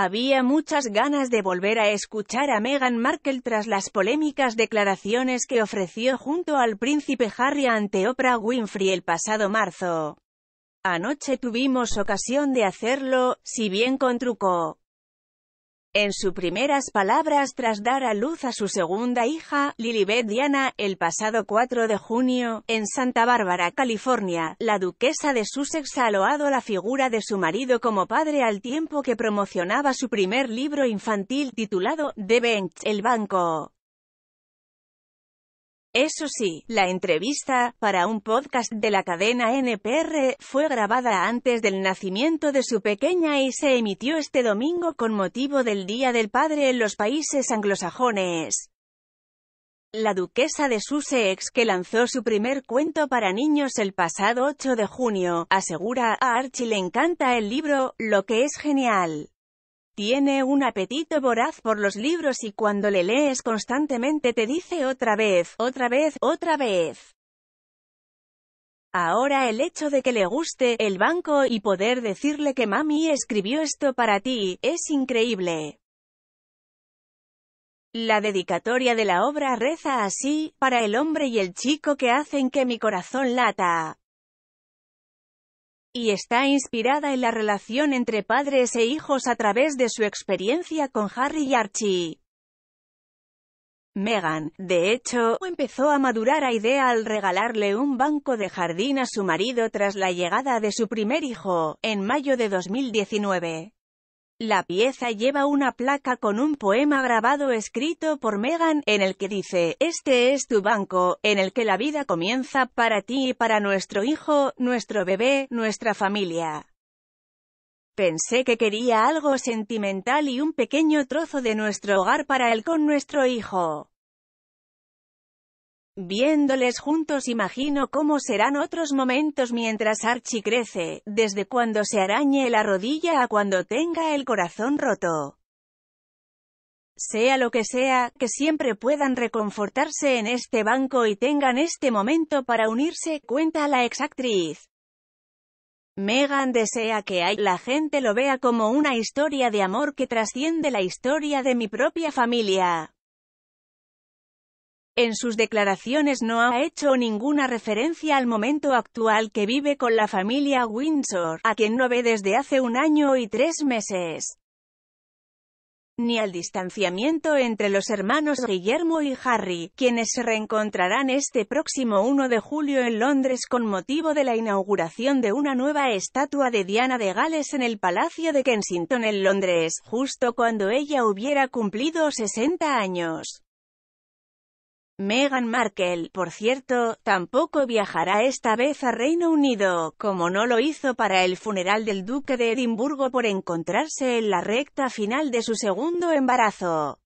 Había muchas ganas de volver a escuchar a Meghan Markle tras las polémicas declaraciones que ofreció junto al príncipe Harry ante Oprah Winfrey el pasado marzo. Anoche tuvimos ocasión de hacerlo, si bien con truco. En sus primeras palabras tras dar a luz a su segunda hija, Lilibet Diana, el pasado 4 de junio, en Santa Bárbara, California, la duquesa de Sussex ha aloado la figura de su marido como padre al tiempo que promocionaba su primer libro infantil titulado The Bench, El Banco. Eso sí, la entrevista, para un podcast de la cadena NPR, fue grabada antes del nacimiento de su pequeña y se emitió este domingo con motivo del Día del Padre en los países anglosajones. La duquesa de Sussex, que lanzó su primer cuento para niños el pasado 8 de junio, asegura a Archie le encanta el libro, lo que es genial. Tiene un apetito voraz por los libros y cuando le lees constantemente te dice otra vez, otra vez, otra vez. Ahora el hecho de que le guste el banco y poder decirle que mami escribió esto para ti, es increíble. La dedicatoria de la obra reza así, para el hombre y el chico que hacen que mi corazón lata y está inspirada en la relación entre padres e hijos a través de su experiencia con Harry y Archie. Megan, de hecho, empezó a madurar a idea al regalarle un banco de jardín a su marido tras la llegada de su primer hijo, en mayo de 2019. La pieza lleva una placa con un poema grabado escrito por Megan, en el que dice, Este es tu banco, en el que la vida comienza para ti y para nuestro hijo, nuestro bebé, nuestra familia. Pensé que quería algo sentimental y un pequeño trozo de nuestro hogar para él con nuestro hijo. Viéndoles juntos imagino cómo serán otros momentos mientras Archie crece, desde cuando se arañe la rodilla a cuando tenga el corazón roto. Sea lo que sea, que siempre puedan reconfortarse en este banco y tengan este momento para unirse, cuenta la exactriz. Megan desea que la gente lo vea como una historia de amor que trasciende la historia de mi propia familia. En sus declaraciones no ha hecho ninguna referencia al momento actual que vive con la familia Windsor, a quien no ve desde hace un año y tres meses, ni al distanciamiento entre los hermanos Guillermo y Harry, quienes se reencontrarán este próximo 1 de julio en Londres con motivo de la inauguración de una nueva estatua de Diana de Gales en el Palacio de Kensington en Londres, justo cuando ella hubiera cumplido 60 años. Meghan Markle, por cierto, tampoco viajará esta vez a Reino Unido, como no lo hizo para el funeral del duque de Edimburgo por encontrarse en la recta final de su segundo embarazo.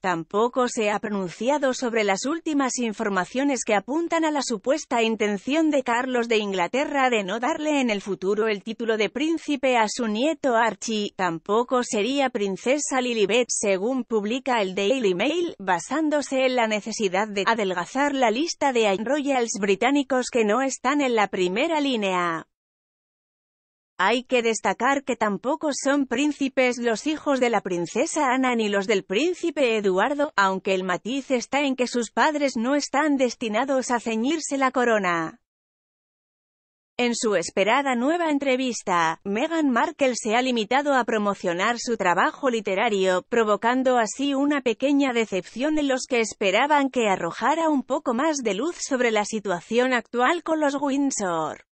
Tampoco se ha pronunciado sobre las últimas informaciones que apuntan a la supuesta intención de Carlos de Inglaterra de no darle en el futuro el título de príncipe a su nieto Archie, tampoco sería princesa Lilibet, según publica el Daily Mail, basándose en la necesidad de adelgazar la lista de royals británicos que no están en la primera línea. Hay que destacar que tampoco son príncipes los hijos de la princesa Ana ni los del príncipe Eduardo, aunque el matiz está en que sus padres no están destinados a ceñirse la corona. En su esperada nueva entrevista, Meghan Markle se ha limitado a promocionar su trabajo literario, provocando así una pequeña decepción en los que esperaban que arrojara un poco más de luz sobre la situación actual con los Windsor.